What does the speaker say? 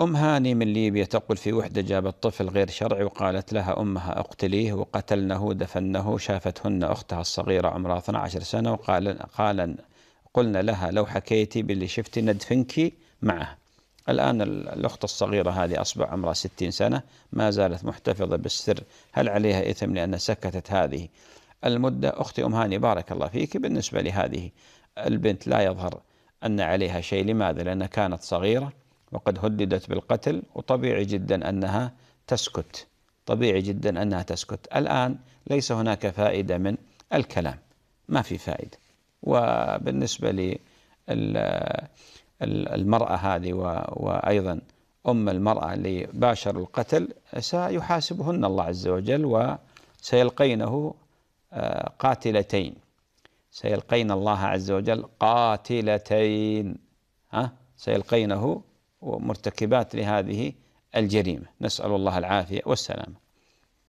أم هاني من ليبيا تقول في وحدة جابت طفل غير شرعي وقالت لها أمها اقتليه وقتلنه دفنه شافتهن أختها الصغيرة عمرها 12 سنة وقال قال قلنا لها لو حكيتي باللي شفتي ندفنك معه الآن الأخت الصغيرة هذه أصبح عمرها 60 سنة ما زالت محتفظة بالسر هل عليها إثم لأن سكتت هذه المدة أختي أم هاني بارك الله فيك بالنسبة لهذه البنت لا يظهر أن عليها شيء لماذا لأنها كانت صغيرة وقد هددت بالقتل وطبيعي جدا أنها تسكت طبيعي جدا أنها تسكت الآن ليس هناك فائدة من الكلام ما في فائدة وبالنسبة للمرأة هذه وأيضا أم المرأة اللي باشر القتل سيحاسبهن الله عز وجل وسيلقينه آه، قاتلتين سيلقين الله عز وجل قاتلتين ها سيلقينه ومرتكبات لهذه الجريمة نسأل الله العافية والسلامة